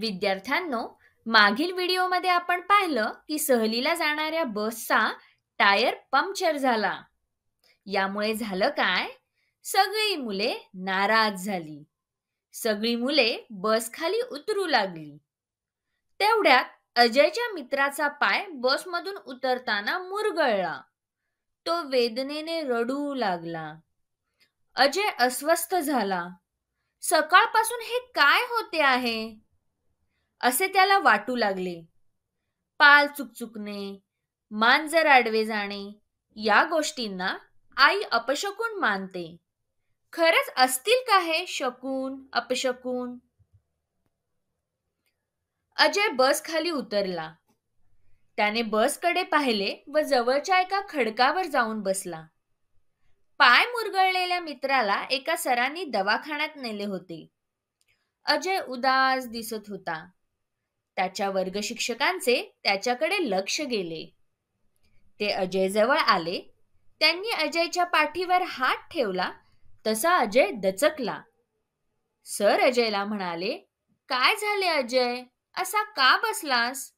विद्यार्थ्यांनो मागील व्हिडिओमध्ये आपण पाहिलं की सहलीला जाणाऱ्या बसचा टायर पंक्चर झाला यामुळे झालं काय सगळी मुले नाराज झाली सगळी मुले बस खाली उतरू लागली तेवढ्यात अजयच्या मित्राचा पाय बसमधून उतरताना मुरगळला तो वेदनेने रडू लागला अजय अस्वस्थ झाला सकाळपासून हे काय होते आहे असे त्याला वाटू लागले पाल चुकचुकणे मान जर आडवे जाणे या गोष्टींना आई अपशकून मानते खरंच असतील का हे शकून अपशकून अजय बस खाली उतरला त्याने बसकडे पाहिले व जवळच्या एका खडकावर जाऊन बसला पाय मुरगळलेल्या मित्राला एका सरांनी दवाखान्यात नेले होते अजय उदास दिसत होता त्याच्या वर्ग शिक्षकांचे त्याच्याकडे लक्ष गेले ते अजयजवळ आले त्यांनी अजयच्या पाठीवर हात ठेवला तसा अजय दचकला सर अजयला म्हणाले काय झाले अजय असा का बसलास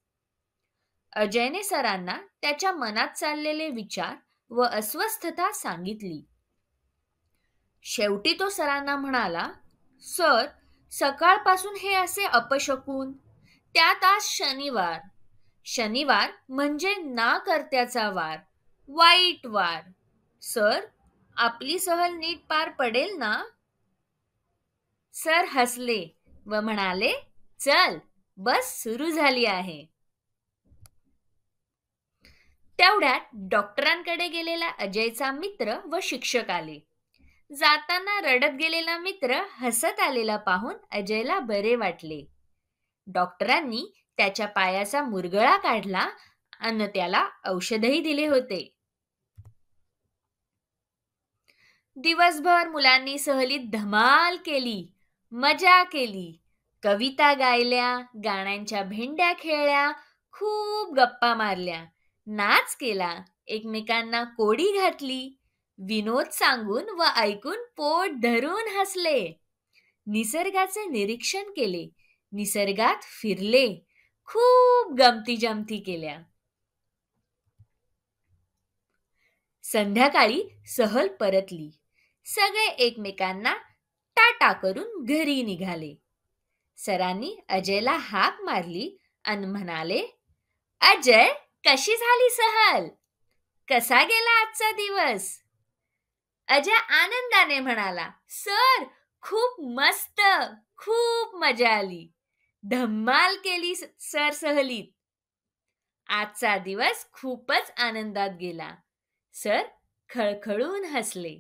अजयने सरांना त्याच्या मनात चाललेले विचार व अस्वस्थता सांगितली शेवटी तो सरांना म्हणाला सर सकाळपासून हे असे अपशकून त्यात आज शनिवार शनिवार म्हणजे ना करत्याचा वार वाईट वार सर आपली सहल नीट पार पडेल ना सर हसले व म्हणाले चल बस सुरू झाली आहे तेवढ्यात डॉक्टरांकडे गेलेला अजयचा मित्र व शिक्षक आले जाताना रडत गेलेला मित्र हसत आलेला पाहून अजयला बरे वाटले डॉक्टरांनी त्याच्या पायाचा मुरगळा काढला आणि त्याला औषधही दिले होते दिवसभर मुलांनी सहलीत धमाल केली मजा केली कविता गायल्या गाण्यांच्या भेंड्या खेळल्या खूप गप्पा मारल्या नाच केला एकमेकांना कोडी घातली विनोद सांगून व ऐकून पोट धरून हसले निसर्गाचे निरीक्षण केले निसर्गात फिरले खूप गमती जमती केल्या संध्याकाळी सहल परतली सगळे एकमेकांना टाटा करून घरी निघाले सरांनी अजयला हाक मारली आणि म्हणाले अजय कशी झाली सहल कसा गेला आजचा दिवस अजय आनंदाने म्हणाला सर खूप मस्त खूप मजा आली धम्माल केली सर सहलीत आजचा दिवस खूपच आनंदात गेला सर खळखळून हसले